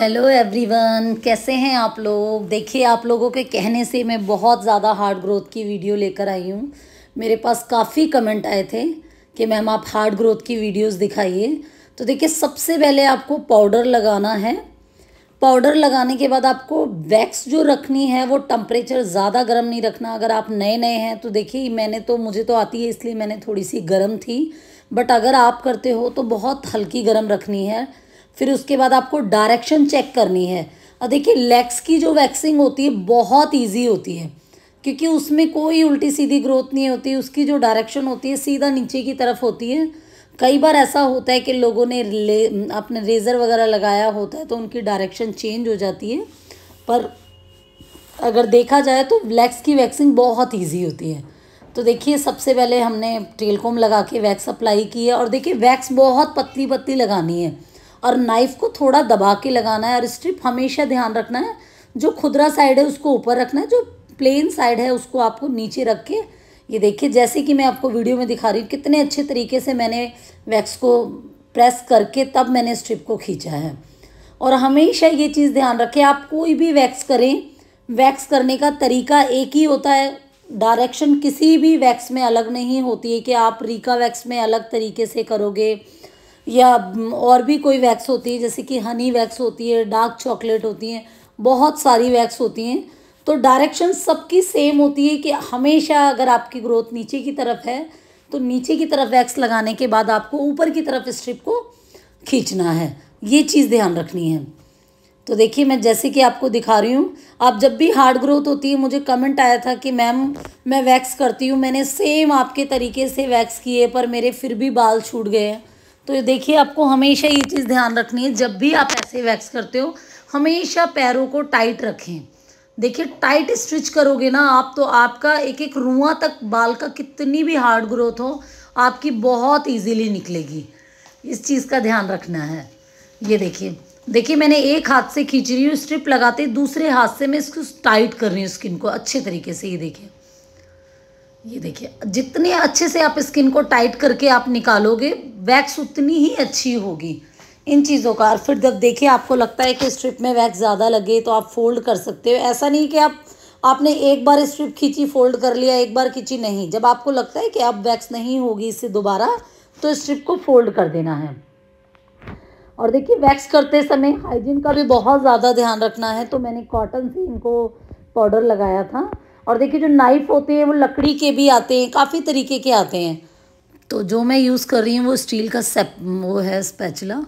hello everyone कैसे हैं आप लोग देखिए आप लोगों के कहने से मैं बहुत ज़्यादा हार्ड ग्रोथ की वीडियो लेकर आई हूँ मेरे पास काफ़ी कमेंट आए थे कि मैम आप हार्ड ग्रोथ की वीडियोस दिखाइए तो देखिए सबसे पहले आपको पाउडर लगाना है पाउडर लगाने के बाद आपको वैक्स जो रखनी है वो टम्परेचर ज़्यादा गर्म नहीं रखना अगर आप नए नए हैं तो देखिए मैंने तो मुझे तो आती है इसलिए मैंने थोड़ी सी गर्म थी बट अगर आप करते हो तो बहुत हल्की गर्म रखनी है फिर उसके बाद आपको डायरेक्शन चेक करनी है और देखिए लेग्स की जो वैक्सिंग होती है बहुत ईजी होती है क्योंकि उसमें कोई उल्टी सीधी ग्रोथ नहीं होती उसकी जो डायरेक्शन होती है सीधा नीचे की तरफ होती है कई बार ऐसा होता है कि लोगों ने ले अपने रेज़र वगैरह लगाया होता है तो उनकी डायरेक्शन चेंज हो जाती है पर अगर देखा जाए तो लेग्स की वैक्सिंग बहुत ईजी होती है तो देखिए सबसे पहले हमने टेलकॉम लगा के वैक्स अप्लाई की है और देखिए वैक्स बहुत पतली पतली लगानी है और नाइफ़ को थोड़ा दबा के लगाना है और स्ट्रिप हमेशा ध्यान रखना है जो खुदरा साइड है उसको ऊपर रखना है जो प्लेन साइड है उसको आपको नीचे रख के ये देखिए जैसे कि मैं आपको वीडियो में दिखा रही हूँ कितने अच्छे तरीके से मैंने वैक्स को प्रेस करके तब मैंने स्ट्रिप को खींचा है और हमेशा ये चीज़ ध्यान रखें आप कोई भी वैक्स करें वैक्स करने का तरीका एक ही होता है डायरेक्शन किसी भी वैक्स में अलग नहीं होती है कि आप रीका वैक्स में अलग तरीके से करोगे या और भी कोई वैक्स होती है जैसे कि हनी वैक्स होती है डार्क चॉकलेट होती हैं बहुत सारी वैक्स होती हैं तो डायरेक्शन सबकी सेम होती है कि हमेशा अगर आपकी ग्रोथ नीचे की तरफ है तो नीचे की तरफ वैक्स लगाने के बाद आपको ऊपर की तरफ स्ट्रिप को खींचना है ये चीज़ ध्यान रखनी है तो देखिए मैं जैसे कि आपको दिखा रही हूँ आप जब भी हार्ड ग्रोथ होती है मुझे कमेंट आया था कि मैम मैं वैक्स करती हूँ मैंने सेम आपके तरीके से वैक्स किए पर मेरे फिर भी बाल छूट गए हैं तो ये देखिए आपको हमेशा ये चीज़ ध्यान रखनी है जब भी आप ऐसे वैक्स करते हो हमेशा पैरों को टाइट रखें देखिए टाइट स्ट्रिच करोगे ना आप तो आपका एक एक रुआ तक बाल का कितनी भी हार्ड ग्रोथ हो आपकी बहुत इजीली निकलेगी इस चीज़ का ध्यान रखना है ये देखिए देखिए मैंने एक हाथ से खींच रही हूँ स्ट्रिप लगाते दूसरे हाथ से मैं इसको टाइट कर रही हूँ स्किन को अच्छे तरीके से ये देखिए ये देखिए जितने अच्छे से आप स्किन को टाइट करके आप निकालोगे वैक्स उतनी ही अच्छी होगी इन चीज़ों का और फिर जब देखिए आपको लगता है कि स्ट्रिप में वैक्स ज़्यादा लगे तो आप फोल्ड कर सकते हो ऐसा नहीं कि आप आपने एक बार स्ट्रिप खींची फोल्ड कर लिया एक बार खींची नहीं जब आपको लगता है कि अब वैक्स नहीं होगी इससे दोबारा तो स्ट्रिप को फोल्ड कर देना है और देखिए वैक्स करते समय हाइजीन का भी बहुत ज़्यादा ध्यान रखना है तो मैंने कॉटन से इनको पाउडर लगाया था और देखिए जो नाइफ़ होते हैं वो लकड़ी के भी आते हैं काफ़ी तरीके के आते हैं तो जो मैं यूज़ कर रही हूँ वो स्टील का सेप वो है स्पैचुला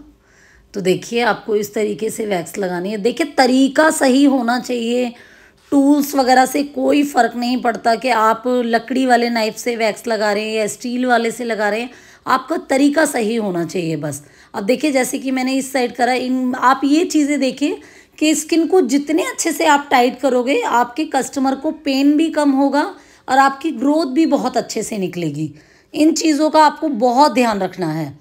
तो देखिए आपको इस तरीके से वैक्स लगानी है देखिए तरीका सही होना चाहिए टूल्स वगैरह से कोई फ़र्क नहीं पड़ता कि आप लकड़ी वाले नाइफ से वैक्स लगा रहे हैं या स्टील वाले से लगा रहे हैं आपका तरीका सही होना चाहिए बस अब देखिए जैसे कि मैंने इस साइड करा इन आप ये चीज़ें देखें कि स्किन को जितने अच्छे से आप टाइट करोगे आपके कस्टमर को पेन भी कम होगा और आपकी ग्रोथ भी बहुत अच्छे से निकलेगी इन चीज़ों का आपको बहुत ध्यान रखना है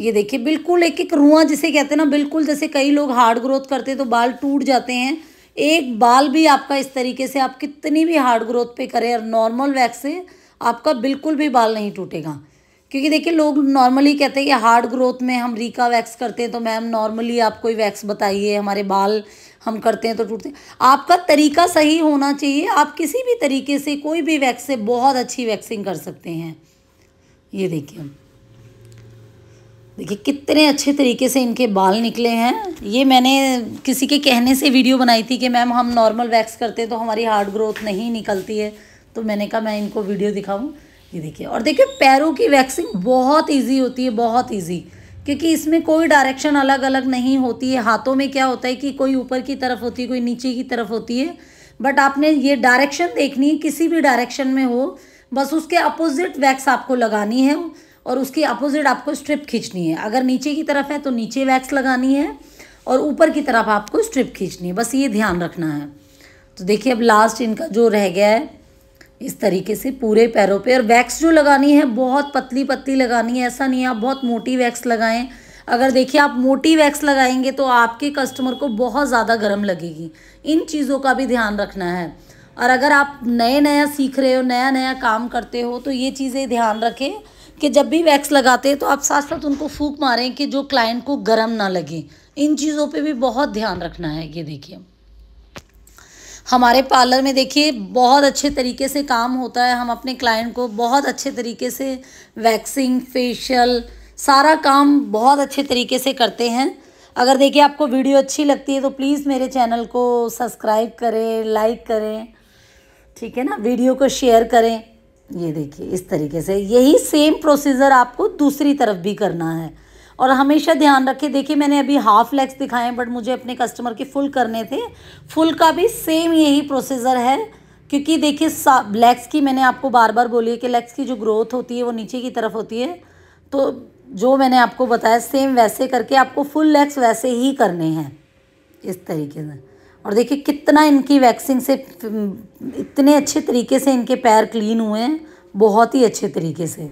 ये देखिए बिल्कुल एक एक रुआ जिसे कहते हैं ना बिल्कुल जैसे कई लोग हार्ड ग्रोथ करते तो बाल टूट जाते हैं एक बाल भी आपका इस तरीके से आप कितनी भी हार्ड ग्रोथ पे करें और नॉर्मल वैक्स से आपका बिल्कुल भी बाल नहीं टूटेगा क्योंकि देखिए लोग नॉर्मली कहते हैं कि हार्ड ग्रोथ में हम रीका वैक्स करते हैं तो मैम नॉर्मली आप कोई वैक्स बताइए हमारे बाल हम करते हैं तो टूटते हैं आपका तरीका सही होना चाहिए आप किसी भी तरीके से कोई भी वैक्स से बहुत अच्छी वैक्सिंग कर सकते हैं ये देखिए देखिए कितने अच्छे तरीके से इनके बाल निकले हैं ये मैंने किसी के कहने से वीडियो बनाई थी कि मैम हम नॉर्मल वैक्स करते हैं तो हमारी हार्ड ग्रोथ नहीं निकलती है तो मैंने कहा मैं इनको वीडियो दिखाऊँ ये देखिए और देखिए पैरों की वैक्सिंग बहुत ईजी होती है बहुत ईजी क्योंकि इसमें कोई डायरेक्शन अलग अलग नहीं होती है हाथों में क्या होता है कि कोई ऊपर की तरफ होती है कोई नीचे की तरफ होती है बट आपने ये डायरेक्शन देखनी है किसी भी डायरेक्शन में हो बस उसके अपोजिट वैक्स आपको लगानी है और उसकी अपोजिट आपको स्ट्रिप खींचनी है अगर नीचे की तरफ है तो नीचे वैक्स लगानी है और ऊपर की तरफ आपको स्ट्रिप खींचनी है बस ये ध्यान रखना है तो देखिए अब लास्ट इनका जो रह गया है इस तरीके से पूरे पैरों पे और वैक्स जो लगानी है बहुत पतली पतली लगानी है ऐसा नहीं है आप बहुत मोटी वैक्स लगाएं अगर देखिए आप मोटी वैक्स लगाएंगे तो आपके कस्टमर को बहुत ज़्यादा गर्म लगेगी इन चीज़ों का भी ध्यान रखना है और अगर आप नए नया सीख रहे हो नया नया काम करते हो तो ये चीज़ें ध्यान रखें कि जब भी वैक्स लगाते हैं तो आप साथ साथ उनको फूक मारें कि जो क्लाइंट को गर्म ना लगे इन चीज़ों पे भी बहुत ध्यान रखना है ये देखिए हमारे पार्लर में देखिए बहुत अच्छे तरीके से काम होता है हम अपने क्लाइंट को बहुत अच्छे तरीके से वैक्सिंग फेशियल सारा काम बहुत अच्छे तरीके से करते हैं अगर देखिए आपको वीडियो अच्छी लगती है तो प्लीज़ मेरे चैनल को सब्सक्राइब करें लाइक करें ठीक है ना वीडियो को शेयर करें ये देखिए इस तरीके से यही सेम प्रोसीजर आपको दूसरी तरफ भी करना है और हमेशा ध्यान रखें देखिए मैंने अभी हाफ लेग्स दिखाए बट मुझे अपने कस्टमर के फुल करने थे फुल का भी सेम यही प्रोसीजर है क्योंकि देखिए लेग्स की मैंने आपको बार बार बोली है कि लेग्स की जो ग्रोथ होती है वो नीचे की तरफ होती है तो जो मैंने आपको बताया सेम वैसे करके आपको फुल लेग्स वैसे ही करने हैं इस तरीके से और देखिए कितना इनकी वैक्सिंग से इतने अच्छे तरीके से इनके पैर क्लीन हुए हैं बहुत ही अच्छे तरीके से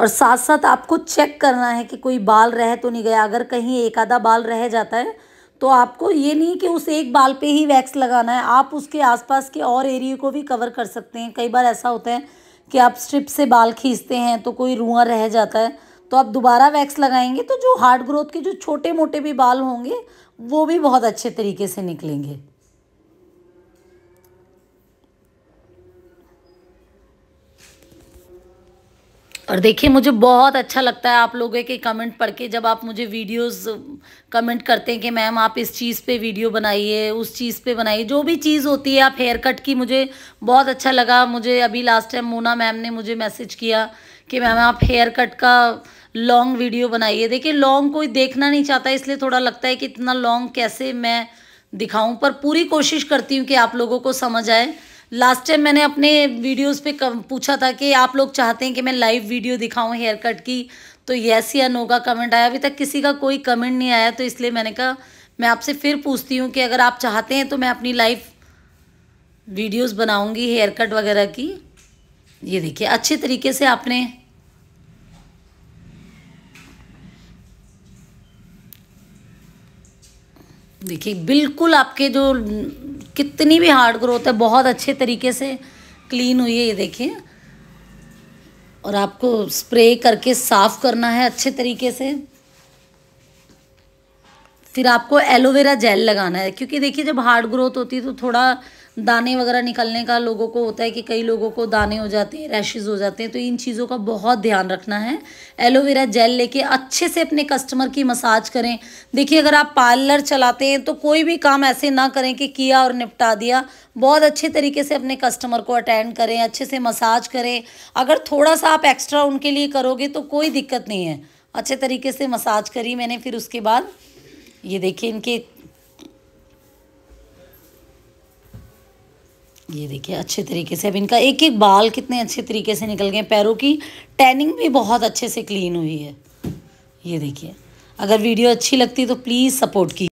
और साथ साथ आपको चेक करना है कि कोई बाल रह तो नहीं गया अगर कहीं एक आधा बाल रह जाता है तो आपको ये नहीं कि उस एक बाल पे ही वैक्स लगाना है आप उसके आसपास के और एरिए को भी कवर कर सकते हैं कई बार ऐसा होता है कि आप स्ट्रिप से बाल खींचते हैं तो कोई रुआ रह जाता है तो आप दोबारा वैक्स लगाएंगे तो जो हार्ड ग्रोथ के जो छोटे मोटे भी बाल होंगे वो भी बहुत अच्छे तरीके से निकलेंगे और देखिए मुझे बहुत अच्छा लगता है आप लोगों के कमेंट पढ़ के जब आप मुझे वीडियोस कमेंट करते हैं कि मैम आप इस चीज़ पे वीडियो बनाइए उस चीज़ पे बनाइए जो भी चीज़ होती है आप हेयर कट की मुझे बहुत अच्छा लगा मुझे अभी लास्ट टाइम मोना मैम ने मुझे मैसेज किया कि मैम आप हेयर कट का लॉन्ग वीडियो बनाइए देखिए लॉन्ग कोई देखना नहीं चाहता इसलिए थोड़ा लगता है कि इतना लॉन्ग कैसे मैं दिखाऊँ पर पूरी कोशिश करती हूँ कि आप लोगों को समझ आए लास्ट टाइम मैंने अपने वीडियोस पे पूछा था कि आप लोग चाहते हैं कि मैं लाइव वीडियो दिखाऊं हेयर कट की तो येस या नो का कमेंट आया अभी तक किसी का कोई कमेंट नहीं आया तो इसलिए मैंने कहा मैं आपसे फिर पूछती हूँ कि अगर आप चाहते हैं तो मैं अपनी लाइव वीडियोज बनाऊँगी हेयर कट वगैरह की ये देखिए अच्छे तरीके से आपने देखिए बिल्कुल आपके जो कितनी भी हार्ड ग्रोथ है बहुत अच्छे तरीके से क्लीन हुई है ये देखिए और आपको स्प्रे करके साफ़ करना है अच्छे तरीके से फिर आपको एलोवेरा जेल लगाना है क्योंकि देखिए जब हार्ड ग्रोथ होती है तो थोड़ा दाने वगैरह निकलने का लोगों को होता है कि कई लोगों को दाने हो जाते हैं रैशेज़ हो जाते हैं तो इन चीज़ों का बहुत ध्यान रखना है एलोवेरा जेल लेके अच्छे से अपने कस्टमर की मसाज करें देखिए अगर आप पार्लर चलाते हैं तो कोई भी काम ऐसे ना करें कि किया और निपटा दिया बहुत अच्छे तरीके से अपने कस्टमर को अटेंड करें अच्छे से मसाज करें अगर थोड़ा सा आप एक्स्ट्रा उनके लिए करोगे तो कोई दिक्कत नहीं है अच्छे तरीके से मसाज करी मैंने फिर उसके बाद ये देखिए इनके ये देखिए अच्छे तरीके से अब इनका एक एक बाल कितने अच्छे तरीके से निकल गए पैरों की टैनिंग भी बहुत अच्छे से क्लीन हुई है ये देखिए अगर वीडियो अच्छी लगती तो प्लीज़ सपोर्ट की